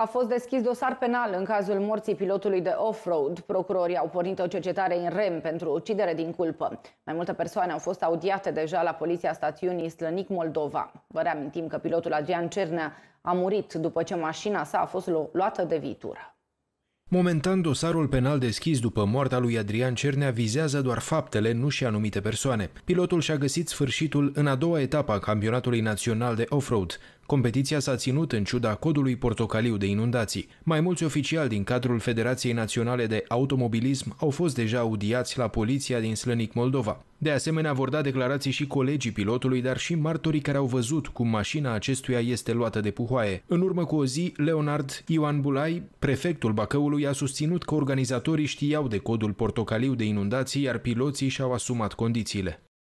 A fost deschis dosar penal în cazul morții pilotului de off-road. Procurorii au pornit o cercetare în rem pentru ucidere din culpă. Mai multe persoane au fost audiate deja la poliția stațiunii Slănic Moldova. Vă reamintim că pilotul Adrian Cernea a murit după ce mașina sa a fost luată de vitură. Momentan, dosarul penal deschis după moartea lui Adrian Cernea vizează doar faptele, nu și anumite persoane. Pilotul și-a găsit sfârșitul în a doua etapă a campionatului național de off-road. Competiția s-a ținut în ciuda codului portocaliu de inundații. Mai mulți oficiali din cadrul Federației Naționale de Automobilism au fost deja audiați la poliția din Slănic Moldova. De asemenea, vor da declarații și colegii pilotului, dar și martorii care au văzut cum mașina acestuia este luată de puhoaie. În urmă cu o zi, Leonard Ioan Bulai, prefectul Bacăului, a susținut că organizatorii știau de codul portocaliu de inundații, iar piloții și-au asumat condițiile.